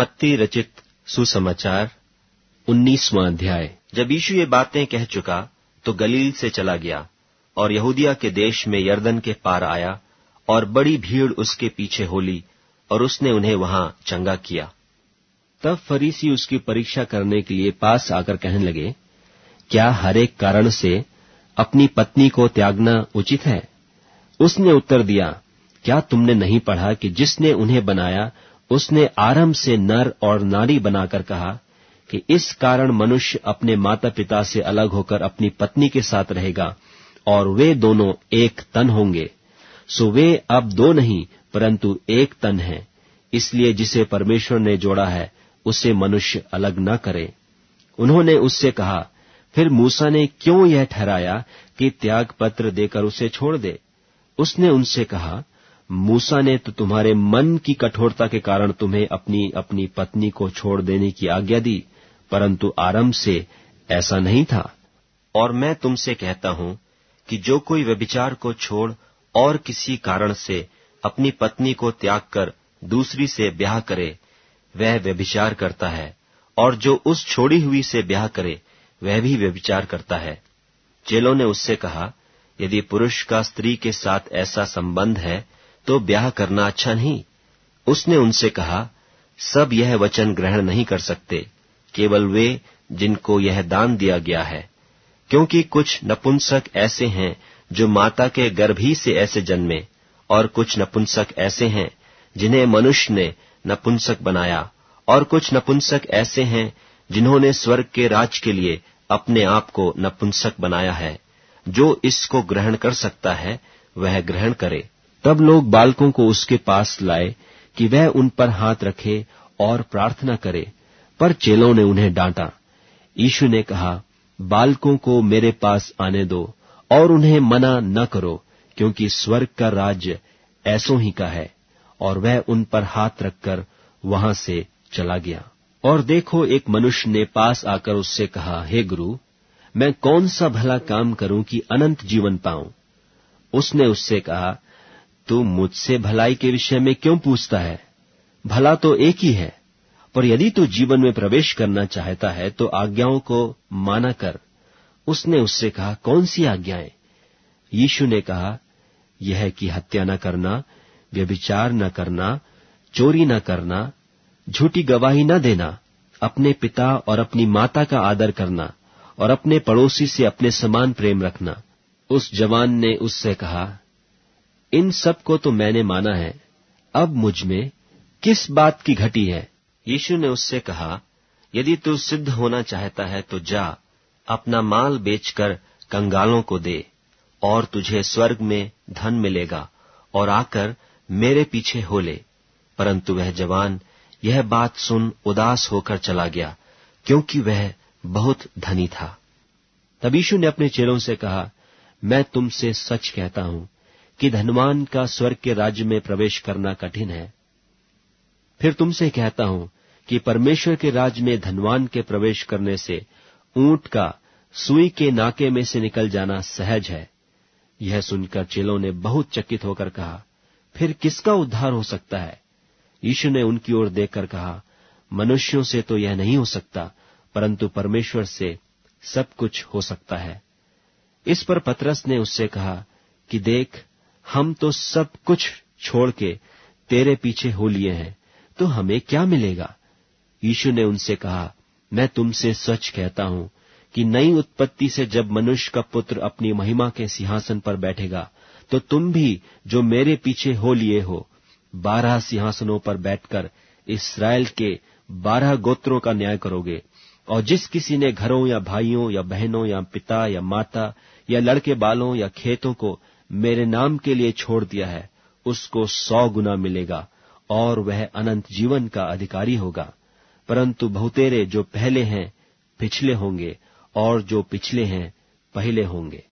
मत्ती रचित सुसमाचार उन्नीसवां अध्याय जब यीशु ये बातें कह चुका तो गलील से चला गया और यहूदिया के देश में यर्दन के पार आया और बड़ी भीड़ उसके पीछे होली और उसने उन्हें वहां चंगा किया तब फरीसी उसकी परीक्षा करने के लिए पास आकर कहने लगे क्या हरेक कारण से अपनी पत्नी को त्यागना उचित है उसने उत्तर दिया क्या तुमने नहीं पढ़ा कि जिसने उन्हें बनाया उसने आरंभ से नर और नारी बनाकर कहा कि इस कारण मनुष्य अपने माता पिता से अलग होकर अपनी पत्नी के साथ रहेगा और वे दोनों एक तन होंगे सो वे अब दो नहीं परंतु एक तन हैं इसलिए जिसे परमेश्वर ने जोड़ा है उसे मनुष्य अलग न करे उन्होंने उससे कहा फिर मूसा ने क्यों यह ठहराया कि त्याग पत्र देकर उसे छोड़ दे उसने उनसे कहा मूसा ने तो तुम्हारे मन की कठोरता के कारण तुम्हें अपनी अपनी पत्नी को छोड़ देने की आज्ञा दी परंतु आरंभ से ऐसा नहीं था और मैं तुमसे कहता हूं कि जो कोई व्यभिचार को छोड़ और किसी कारण से अपनी पत्नी को त्याग कर दूसरी से ब्याह करे वह व्यभिचार करता है और जो उस छोड़ी हुई से ब्याह करे वह भी व्यभिचार करता है चेलों ने उससे कहा यदि पुरुष का स्त्री के साथ ऐसा संबंध है तो ब्याह करना अच्छा नहीं उसने उनसे कहा सब यह वचन ग्रहण नहीं कर सकते केवल वे जिनको यह दान दिया गया है क्योंकि कुछ नपुंसक ऐसे हैं जो माता के गर्भ ही से ऐसे जन्मे और कुछ नपुंसक ऐसे हैं जिन्हें मनुष्य ने नपुंसक बनाया और कुछ नपुंसक ऐसे हैं जिन्होंने स्वर्ग के राज के लिए अपने आप को नपुंसक बनाया है जो इसको ग्रहण कर सकता है वह ग्रहण करे तब लोग बालकों को उसके पास लाए कि वह उन पर हाथ रखे और प्रार्थना करे पर चेलों ने उन्हें डांटा यीशु ने कहा बालकों को मेरे पास आने दो और उन्हें मना न करो क्योंकि स्वर्ग का राज्य ऐसों ही का है और वह उन पर हाथ रखकर वहां से चला गया और देखो एक मनुष्य ने पास आकर उससे कहा हे गुरु मैं कौन सा भला काम करूं कि अनंत जीवन पाऊं उसने उससे कहा तू मुझसे भलाई के विषय में क्यों पूछता है भला तो एक ही है पर यदि तू जीवन में प्रवेश करना चाहता है तो आज्ञाओं को माना कर उसने उससे कहा कौन सी आज्ञाएं यीशु ने कहा यह कि हत्या न करना व्यभिचार न करना चोरी न करना झूठी गवाही न देना अपने पिता और अपनी माता का आदर करना और अपने पड़ोसी से अपने समान प्रेम रखना उस जवान ने उससे कहा इन सब को तो मैंने माना है अब मुझ में किस बात की घटी है यीशु ने उससे कहा यदि तू सिद्ध होना चाहता है तो जा अपना माल बेचकर कंगालों को दे और तुझे स्वर्ग में धन मिलेगा और आकर मेरे पीछे हो ले परंतु वह जवान यह बात सुन उदास होकर चला गया क्योंकि वह बहुत धनी था तब यीशु ने अपने चेलों से कहा मैं तुमसे सच कहता हूं कि धनवान का स्वर्ग के राज्य में प्रवेश करना कठिन है फिर तुमसे कहता हूं कि परमेश्वर के राज्य में धनवान के प्रवेश करने से ऊंट का सुई के नाके में से निकल जाना सहज है यह सुनकर चेलों ने बहुत चकित होकर कहा फिर किसका उद्धार हो सकता है यीशु ने उनकी ओर देखकर कहा मनुष्यों से तो यह नहीं हो सकता परंतु परमेश्वर से सब कुछ हो सकता है इस पर पतरस ने उससे कहा कि देख हम तो सब कुछ छोड़ के तेरे पीछे हो लिए हैं तो हमें क्या मिलेगा यीशु ने उनसे कहा मैं तुमसे सच कहता हूं कि नई उत्पत्ति से जब मनुष्य का पुत्र अपनी महिमा के सिंहासन पर बैठेगा तो तुम भी जो मेरे पीछे हो लिए हो बारह सिंहासनों पर बैठकर इसराइल के बारह गोत्रों का न्याय करोगे और जिस किसी ने घरों या भाइयों या बहनों या पिता या माता या लड़के बालों या खेतों को मेरे नाम के लिए छोड़ दिया है उसको सौ गुना मिलेगा और वह अनंत जीवन का अधिकारी होगा परंतु बहुतेरे जो पहले हैं पिछले होंगे और जो पिछले हैं पहले होंगे